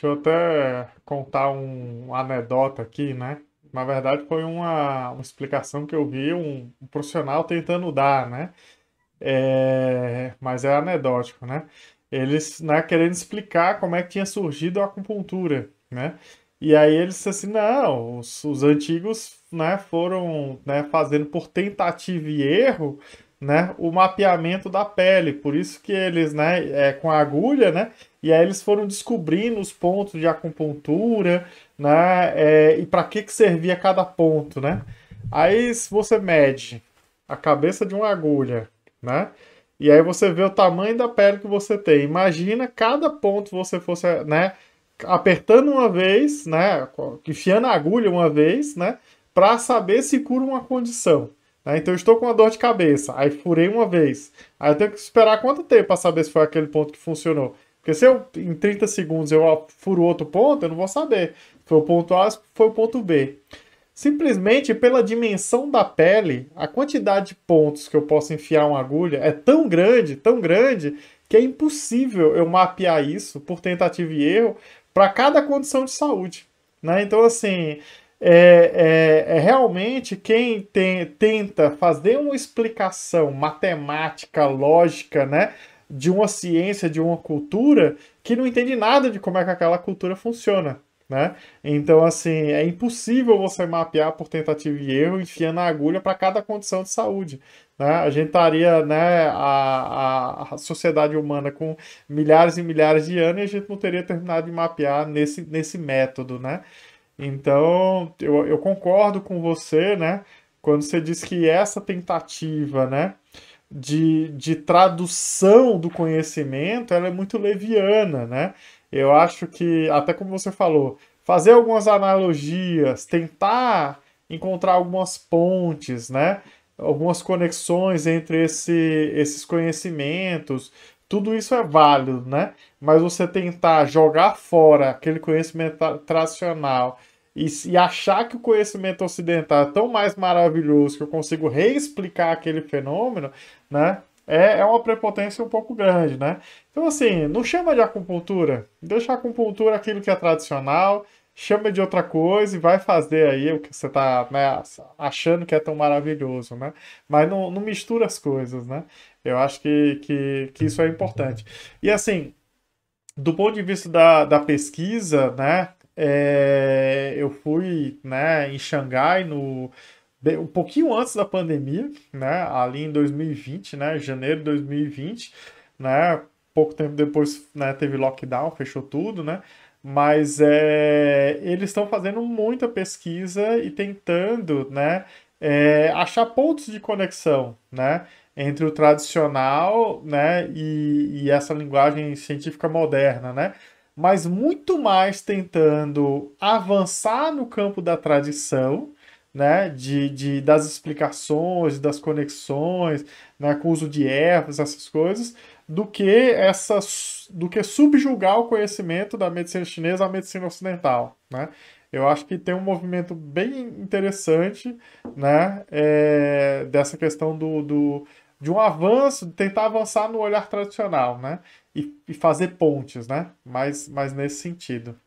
Deixa eu até contar um, uma anedota aqui, né? Na verdade, foi uma, uma explicação que eu vi um, um profissional tentando dar, né? É, mas é anedótico, né? Eles né, querendo explicar como é que tinha surgido a acupuntura, né? E aí eles disseram assim, não, os, os antigos né, foram né, fazendo por tentativa e erro, né, o mapeamento da pele. Por isso que eles, né, é, com a agulha, né, e aí eles foram descobrindo os pontos de acupuntura, né, é, e para que que servia cada ponto, né. Aí se você mede a cabeça de uma agulha, né, e aí você vê o tamanho da pele que você tem. Imagina cada ponto você fosse, né, apertando uma vez, né, enfiando a agulha uma vez, né, para saber se cura uma condição. Né? Então eu estou com uma dor de cabeça, aí furei uma vez. Aí eu tenho que esperar quanto tempo para saber se foi aquele ponto que funcionou. Porque se eu, em 30 segundos eu furo outro ponto, eu não vou saber. Foi o ponto A, foi o ponto B. Simplesmente pela dimensão da pele, a quantidade de pontos que eu posso enfiar uma agulha é tão grande, tão grande, que é impossível eu mapear isso por tentativa e erro para cada condição de saúde. Né? Então, assim, é, é, é realmente quem tem, tenta fazer uma explicação matemática, lógica, né? De uma ciência, de uma cultura, que não entende nada de como é que aquela cultura funciona. Né? Então, assim, é impossível você mapear por tentativa e erro, enfiando a agulha para cada condição de saúde. Né? A gente estaria, né, a, a, sociedade humana com milhares e milhares de anos e a gente não teria terminado de mapear nesse, nesse método, né? Então, eu, eu concordo com você, né? Quando você diz que essa tentativa, né? De, de tradução do conhecimento, ela é muito leviana, né? Eu acho que, até como você falou, fazer algumas analogias, tentar encontrar algumas pontes, né? Algumas conexões entre esse, esses conhecimentos, tudo isso é válido, né? Mas você tentar jogar fora aquele conhecimento tradicional e, e achar que o conhecimento ocidental é tão mais maravilhoso que eu consigo reexplicar aquele fenômeno, né? É, é uma prepotência um pouco grande, né? Então, assim, não chama de acupuntura. Deixa a acupuntura aquilo que é tradicional, chama de outra coisa e vai fazer aí o que você está né, achando que é tão maravilhoso, né? Mas não, não mistura as coisas, né? Eu acho que, que, que, isso é importante. E assim, do ponto de vista da, da pesquisa, né? É, eu fui né, em Xangai no, um pouquinho antes da pandemia, né, ali em 2020, né, janeiro de 2020, né, pouco tempo depois né, teve lockdown, fechou tudo, né, mas é, eles estão fazendo muita pesquisa e tentando né, é, achar pontos de conexão né, entre o tradicional né, e, e essa linguagem científica moderna, né, mas muito mais tentando avançar no campo da tradição, né, de, de, das explicações, das conexões, né, com o uso de ervas, essas coisas, do que essa, do que subjugar o conhecimento da medicina chinesa à medicina ocidental, né? Eu acho que tem um movimento bem interessante, né, é, dessa questão do, do de um avanço, de tentar avançar no olhar tradicional, né? E, e fazer pontes, né? Mas, mas nesse sentido.